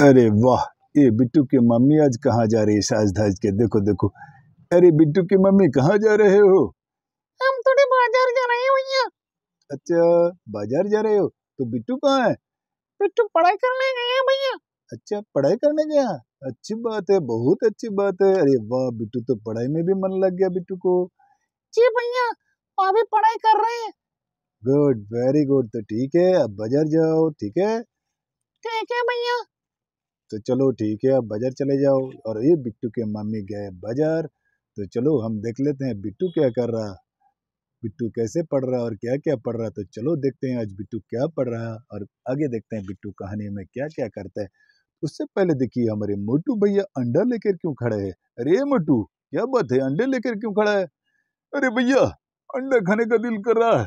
अरे वाह ये बिट्टू की मम्मी आज कहाँ जा रही है साज धाज के देखो देखो अरे बिट्टू की मम्मी कहाँ जा रहे हो हम थोड़े बाजार जा रहे हो भैया अच्छा बाजार जा रहे हो तो बिट्टू कहाँ है बिट्टू पढ़ाई करने गया भैया अच्छा पढ़ाई करने गया अच्छी बात है बहुत अच्छी बात है अरे वाह बिट्टू तो पढ़ाई में भी मन लग गया बिट्टू को जी भैया अभी पढ़ाई कर रहे हैं गुड वेरी गुड तो ठीक है अब बाजार जाओ ठीक है ठीक है भैया तो चलो ठीक है अब बाज़ार चले जाओ और ये बिट्टू के मम्मी गए बाज़ार तो चलो हम देख लेते हैं बिट्टू क्या कर रहा बिट्टू कैसे पढ़ रहा और क्या क्या पढ़ रहा तो चलो देखते हैं आज बिट्टू क्या पढ़ रहा और आगे देखते हैं बिट्टू कहानी में क्या क्या करता है उससे पहले देखिए हमारे मोटू भैया अंडा लेकर क्यों खड़े है अरे मोटू क्या बात है अंडे लेकर क्यों खड़ा है अरे भैया अंडा खाने का दिल कर रहा है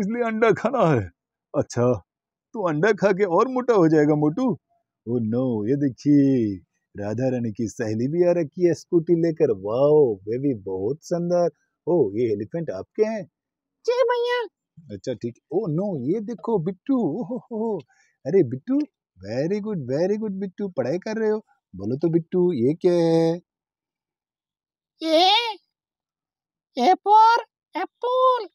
इसलिए अंडा खाना है अच्छा तू तो अंडा खा के और मोटा हो जाएगा मोटू ओ नो ये देखिए राधा रानी की सहेली भी आ रखी है स्कूटी लेकर वाओ वे भी बहुत सुंदर ओ ये एलिफेंट आपके हैं जी भैया अच्छा ठीक ओ नो ये देखो बिट्टू ओहो अरे Bittu very good very good Bittu पढ़ाई कर रहे हो बोलो तो बिट्टू ये क्या है ये ए फॉर एप्पल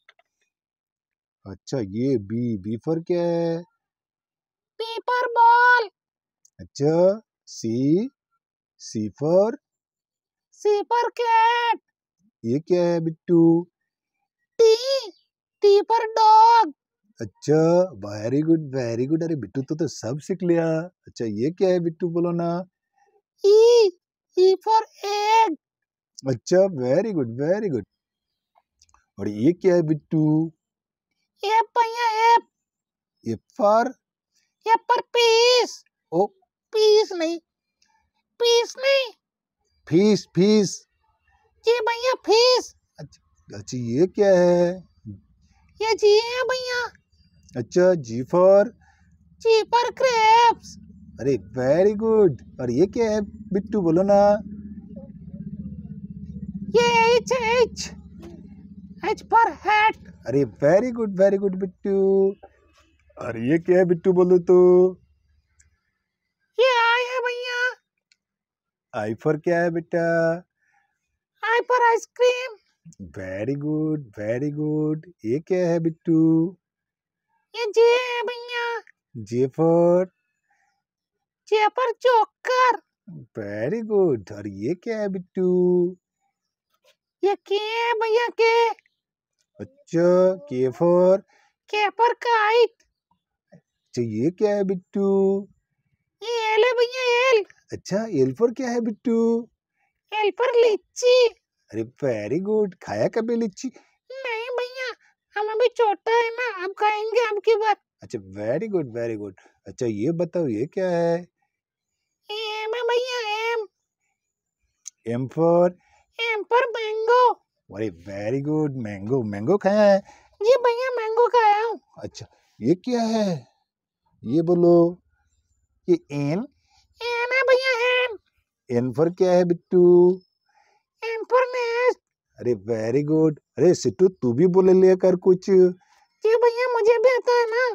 अच्छा ये बी बी फॉर क्या है पेपर बॉल च C C for C for cat ये क्या है Bittu T T for dog अच्छा वेरी गुड वेरी गुड अरे बिट्टू तो तो सब सीख लिया अच्छा ये क्या है बिट्टू बोलो ना E E for egg अच्छा वेरी गुड वेरी गुड और ये क्या है बिट्टू एप भैया एप एप फॉर एप पर पीस ओ फीस नहीं फीस नहीं फीस फीस जी भैया फीस अच्छा, अच्छा ये क्या है ये जी है भैया अच्छा G for G for grapes अरे वेरी गुड और ये क्या है बिट्टू बोलो ना ये H H H for hat अरे very good very good Bittu और ये क्या है बिट्टू बोलो तो आई फॉर क्या है बेटा I for ice cream very good very good ये क्या है बिट्टू ये जे है भैया J for J for joker very good और ये क्या है बिट्टू ये के है भैया के अच्छा के फॉर के फॉर काइट अच्छा ये क्या है बिट्टू ये एल है भैया एल अच्छा एल फॉर क्या है बिट्टू एल फॉर लीची अरे वेरी गुड खाया कभी लीची नहीं भैया हम अभी छोटा है ना अब खाएंगे आपकी बात अच्छा वेरी गुड वेरी गुड अच्छा ये बताओ ये क्या है एम है भैया M M for M for mango अरे वेरी गुड मैंगो मैंगो खाया है जी भैया मैंगो खाया हूँ अच्छा ये क्या है ये बोलो ये एन एन एन फॉर क्या है बिट्टू एन फॉर नेस्ट अरे वेरी गुड अरे सिट्टू तू भी बोले लिया कर कुछ क्यों भैया मुझे भी आता है ना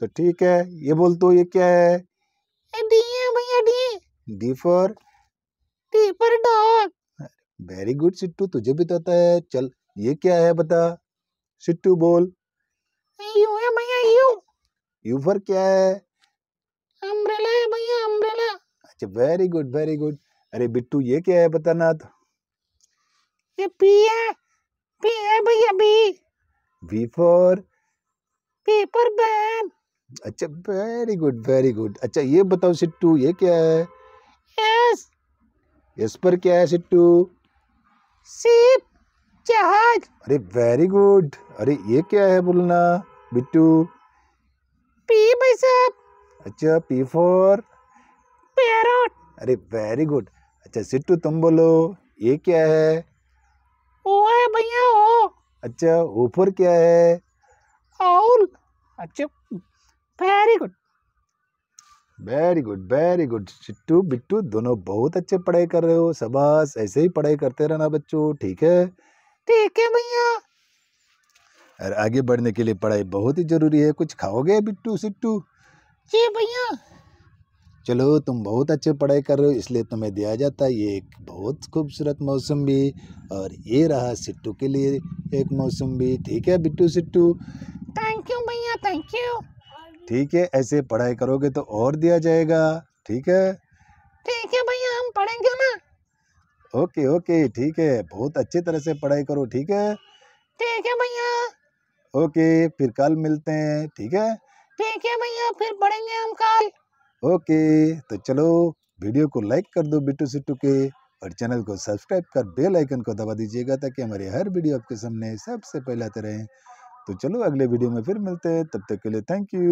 तो ठीक है ये बोल तो ये क्या है डी है भैया D D for D for dog very good Sittu तुझे भी तो आता है चल ये क्या है बता सिट्टू बोल यू है भैया यू यू फॉर क्या है अम्ब्रेला है भैया अम्ब्रेला अच्छा वेरी गुड वेरी गुड अरे बिट्टू ये क्या है बताना तो ये पिया पिया भैया बी बी फॉर पेपर बैन अच्छा वेरी गुड वेरी गुड अच्छा ये बताओ सिट्टू ये क्या है यस यस पर क्या है सिट्टू सीप जहाज अरे वेरी गुड अरे ये क्या है बोलना बिट्टू पी भाई साहब अच्छा पी फॉर अरे वेरी गुड अच्छा सिट्टू तुम बोलो ये क्या है ओ है भैया ओ अच्छा ऊपर क्या है आउल अच्छा very good very good very good Chittu Bittu दोनों बहुत अच्छे पढ़ाई कर रहे हो शबाश ऐसे ही पढ़ाई करते रहना बच्चों ठीक है ठीक है भैया और आगे बढ़ने के लिए पढ़ाई बहुत ही ज़रूरी है कुछ खाओगे बिट्टू सिट्टू जी भैया चलो तुम बहुत अच्छे पढ़ाई कर रहे हो इसलिए तुम्हें दिया जाता है ये एक बहुत खूबसूरत मौसम भी और ये रहा सिट्टू के लिए एक मौसम भी ठीक है बिट्टू सिट्टू थैंक यू भैया थैंक यू ठीक है ऐसे पढ़ाई करोगे तो और दिया जाएगा ठीक है ठीक है भैया हम पढ़ेंगे ना ओके ओके ठीक है बहुत अच्छी तरह से पढ़ाई करो ठीक है ठीक है भैया ओके फिर कल मिलते हैं ठीक है ठीक है भैया फिर पढ़ेंगे हम कल ओके तो चलो वीडियो को लाइक कर दो बिट्टू सिट्टू के और चैनल को सब्सक्राइब कर बेल आइकन को दबा दीजिएगा ताकि हमारे हर वीडियो आपके सामने सबसे पहले आते रहें तो चलो अगले वीडियो में फिर मिलते हैं तब तक के लिए थैंक यू